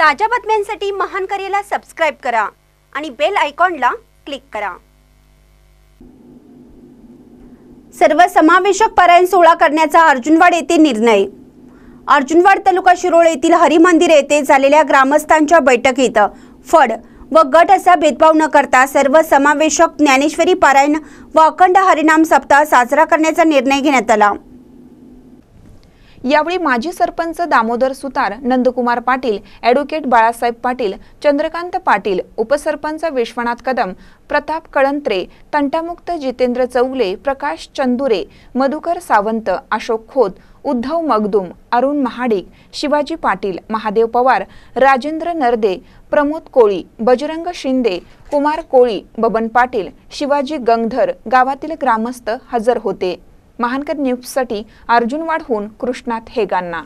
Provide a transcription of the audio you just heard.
ताज्या बातम्यांसाठी महान करेला सबस्क्राईब करा आणि बेल आयकॉनला क्लिक करा सर्व समावेशक पारायण सोहळा करण्याचा अर्जुनवाड येथे निर्णय अर्जुनवाड तालुका शिरोळ येथील हरिमंदिर येथे झालेल्या ग्रामस्थांच्या बैठकीत फड व गट असा भेदभाव न करता सर्व समावेशक ज्ञानेश्वरी पारायण व अखंड हरिनाम सप्ताह साजरा करण्याचा निर्णय घेण्यात आला यावेळी माजी सरपंच दामोदर सुतार नंदकुमार पाटील ॲडव्होकेट बाळासाहेब पाटील चंद्रकांत पाटील उपसरपंच विश्वनाथ कदम प्रताप कळंत्रे तंटामुक्त जितेंद्र चौगले प्रकाश चंदुरे मधुकर सावंत अशोक खोत उद्धव मगदुम अरुण महाडिक शिवाजी पाटील महादेव पवार राजेंद्र नरदे प्रमोद कोळी बजरंग शिंदे कुमार कोळी बबन पाटील शिवाजी गंगधर गावातील ग्रामस्थ हजर होते महानकर न्यूजसाठी अर्जुनवाडहून कृष्णात हेगांना